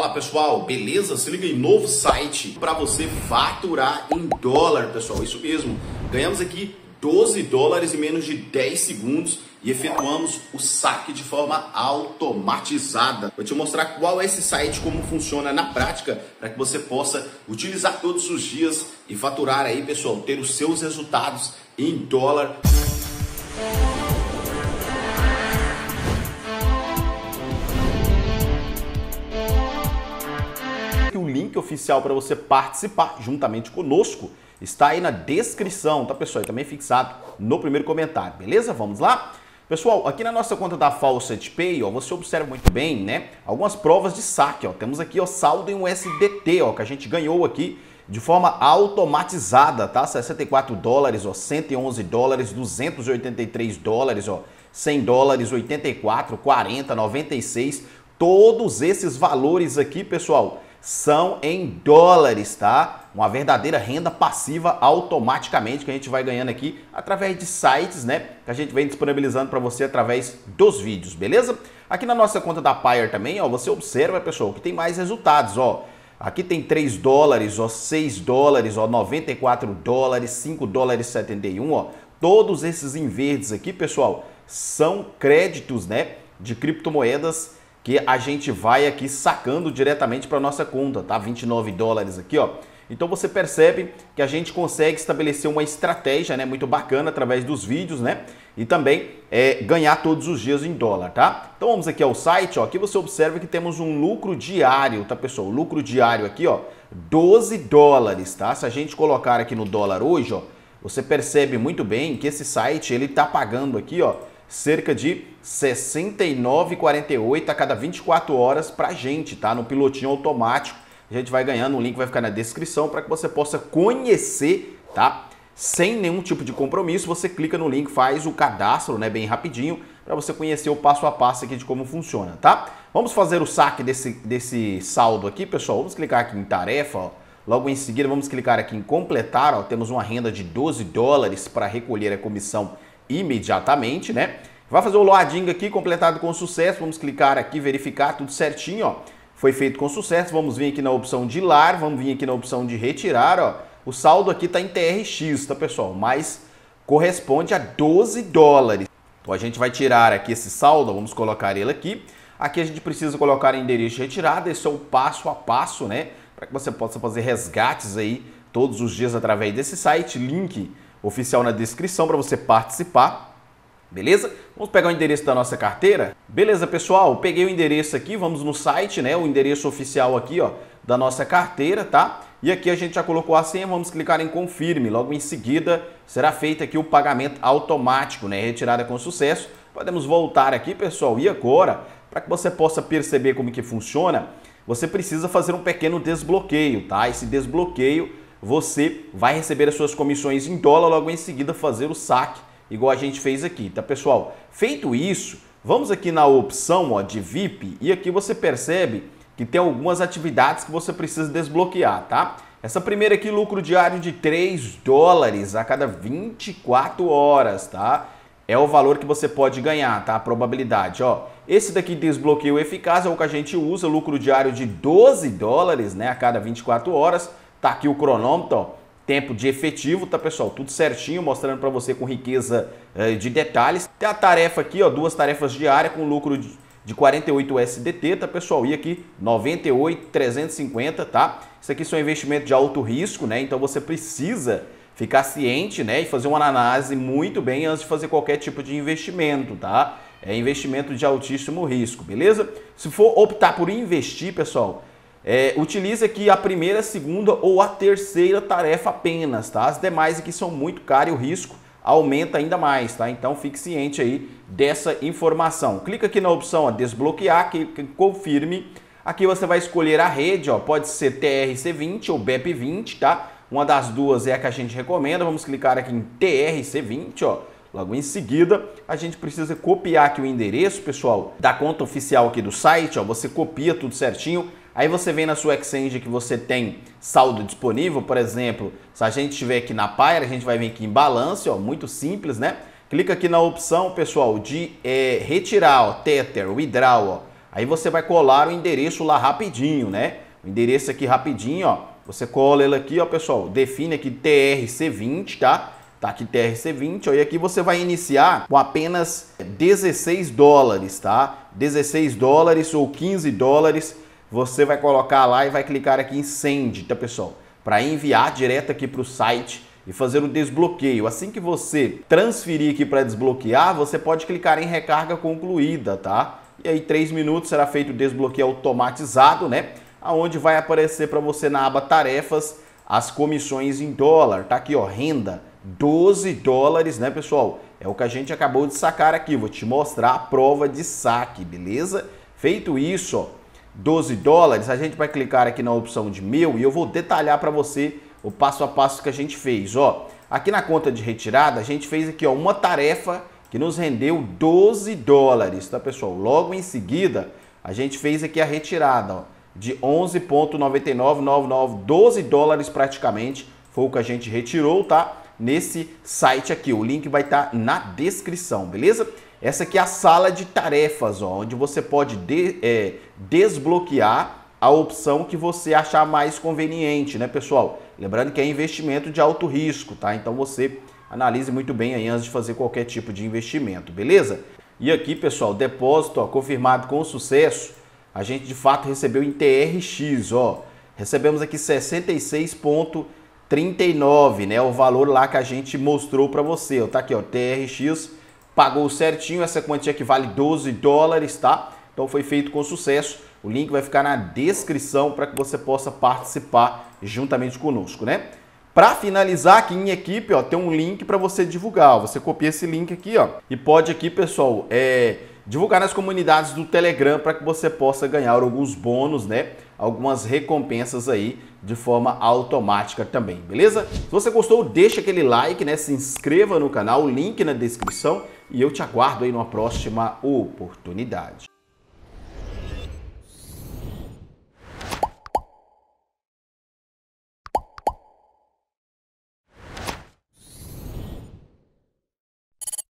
Fala pessoal, beleza? Se liga em novo site para você faturar em dólar, pessoal. Isso mesmo. Ganhamos aqui 12 dólares em menos de 10 segundos e efetuamos o saque de forma automatizada. Vou te mostrar qual é esse site, como funciona na prática, para que você possa utilizar todos os dias e faturar aí, pessoal, ter os seus resultados em dólar. oficial para você participar juntamente conosco está aí na descrição, tá pessoal? E também fixado no primeiro comentário, beleza? Vamos lá? Pessoal, aqui na nossa conta da Falset Pay, ó, você observa muito bem, né? Algumas provas de saque, ó. Temos aqui, ó, saldo em USDT, ó, que a gente ganhou aqui de forma automatizada, tá? 64 dólares, ó, 111 dólares, 283 dólares, ó, 100 dólares, 84, 40, 96, todos esses valores aqui, pessoal, são em dólares, tá? Uma verdadeira renda passiva automaticamente que a gente vai ganhando aqui através de sites, né? Que a gente vem disponibilizando para você através dos vídeos, beleza? Aqui na nossa conta da Payer também, ó, você observa, pessoal, que tem mais resultados, ó. Aqui tem 3 dólares, ó, 6 dólares, ó, 94 dólares, 5 dólares 71, ó. Todos esses em verdes aqui, pessoal, são créditos, né, de criptomoedas que a gente vai aqui sacando diretamente para nossa conta, tá? 29 dólares aqui, ó. Então você percebe que a gente consegue estabelecer uma estratégia, né, muito bacana através dos vídeos, né? E também é, ganhar todos os dias em dólar, tá? Então vamos aqui ao site, ó. Aqui você observa que temos um lucro diário, tá, pessoal? O lucro diário aqui, ó, 12 dólares, tá? Se a gente colocar aqui no dólar hoje, ó, você percebe muito bem que esse site ele tá pagando aqui, ó, cerca de 69,48 a cada 24 horas para a gente, tá? No pilotinho automático. A gente vai ganhando, o link vai ficar na descrição para que você possa conhecer, tá? Sem nenhum tipo de compromisso, você clica no link, faz o cadastro, né, bem rapidinho, para você conhecer o passo a passo aqui de como funciona, tá? Vamos fazer o saque desse, desse saldo aqui, pessoal. Vamos clicar aqui em tarefa, ó. Logo em seguida, vamos clicar aqui em completar, ó. Temos uma renda de 12 dólares para recolher a comissão imediatamente, né? Vai fazer o loading aqui, completado com sucesso. Vamos clicar aqui, verificar tudo certinho, ó. Foi feito com sucesso. Vamos vir aqui na opção de lar, vamos vir aqui na opção de retirar, ó. O saldo aqui está em TRX, tá, pessoal? Mas corresponde a 12 dólares. Então a gente vai tirar aqui esse saldo, vamos colocar ele aqui. Aqui a gente precisa colocar endereço de retirada, esse é o passo a passo, né? Para que você possa fazer resgates aí todos os dias através desse site, link oficial na descrição para você participar. Beleza? Vamos pegar o endereço da nossa carteira? Beleza, pessoal, peguei o endereço aqui, vamos no site, né? O endereço oficial aqui, ó, da nossa carteira, tá? E aqui a gente já colocou a senha, vamos clicar em confirme. Logo em seguida, será feito aqui o pagamento automático, né? Retirada com sucesso. Podemos voltar aqui, pessoal, e agora, para que você possa perceber como que funciona, você precisa fazer um pequeno desbloqueio, tá? Esse desbloqueio você vai receber as suas comissões em dólar, logo em seguida fazer o saque, igual a gente fez aqui, tá pessoal? Feito isso, vamos aqui na opção ó, de VIP e aqui você percebe que tem algumas atividades que você precisa desbloquear, tá? Essa primeira aqui, lucro diário de 3 dólares a cada 24 horas, tá? É o valor que você pode ganhar, tá? A probabilidade, ó. Esse daqui desbloqueio eficaz é o que a gente usa, lucro diário de 12 dólares, né, a cada 24 horas. Tá aqui o cronômetro, ó, tempo de efetivo, tá pessoal? Tudo certinho, mostrando para você com riqueza eh, de detalhes. Tem a tarefa aqui, ó, duas tarefas diárias com lucro de, de 48 sdt tá pessoal? E aqui 98,350, tá? Isso aqui são investimento de alto risco, né? Então você precisa ficar ciente, né, e fazer uma análise muito bem antes de fazer qualquer tipo de investimento, tá? É investimento de altíssimo risco, beleza? Se for optar por investir, pessoal, é, utilize aqui a primeira, a segunda ou a terceira tarefa apenas, tá? As demais aqui são muito caras e o risco aumenta ainda mais, tá? Então fique ciente aí dessa informação. Clica aqui na opção ó, desbloquear, que, confirme. Aqui você vai escolher a rede, ó, pode ser TRC20 ou BEP20, tá? Uma das duas é a que a gente recomenda. Vamos clicar aqui em TRC20, ó. Logo em seguida, a gente precisa copiar aqui o endereço, pessoal, da conta oficial aqui do site, ó. Você copia tudo certinho, Aí você vem na sua exchange que você tem saldo disponível, por exemplo, se a gente estiver aqui na Paira, a gente vai vir aqui em balance, ó, muito simples, né? Clica aqui na opção, pessoal, de é, retirar, ó, Tether, Withdraw, ó. Aí você vai colar o endereço lá rapidinho, né? O endereço aqui rapidinho, ó. Você cola ele aqui, ó, pessoal. Define aqui TRC20, tá? Tá aqui TRC20, ó, e aqui você vai iniciar com apenas 16 dólares, tá? 16 dólares ou 15 dólares você vai colocar lá e vai clicar aqui em Send, tá pessoal? Para enviar direto aqui para o site e fazer o desbloqueio. Assim que você transferir aqui para desbloquear, você pode clicar em recarga concluída, tá? E aí, três minutos será feito o desbloqueio automatizado, né? Aonde vai aparecer para você na aba tarefas as comissões em dólar, tá aqui ó, renda, 12 dólares, né, pessoal? É o que a gente acabou de sacar aqui, vou te mostrar a prova de saque, beleza? Feito isso, ó, 12 dólares, a gente vai clicar aqui na opção de mil e eu vou detalhar para você o passo a passo que a gente fez. Ó, aqui na conta de retirada, a gente fez aqui ó, uma tarefa que nos rendeu 12 dólares, tá pessoal? Logo em seguida, a gente fez aqui a retirada ó, de 11.9999, 12 dólares praticamente, foi o que a gente retirou, tá? Nesse site aqui, o link vai estar tá na descrição, beleza? Essa aqui é a sala de tarefas, ó, onde você pode de, é, desbloquear a opção que você achar mais conveniente, né, pessoal? Lembrando que é investimento de alto risco, tá? Então você analise muito bem aí antes de fazer qualquer tipo de investimento, beleza? E aqui, pessoal, depósito ó, confirmado com sucesso, a gente de fato recebeu em TRX, ó. Recebemos aqui 66.39, né? O valor lá que a gente mostrou para você, ó. Tá aqui, ó, TRX pagou certinho, essa quantia que vale 12 dólares, tá? Então foi feito com sucesso. O link vai ficar na descrição para que você possa participar juntamente conosco, né? Para finalizar aqui em equipe, ó, tem um link para você divulgar. Ó. Você copia esse link aqui, ó, e pode aqui, pessoal, é, divulgar nas comunidades do Telegram para que você possa ganhar alguns bônus, né? Algumas recompensas aí de forma automática também, beleza? Se você gostou, deixa aquele like, né? Se inscreva no canal, link na descrição e eu te aguardo aí numa próxima oportunidade.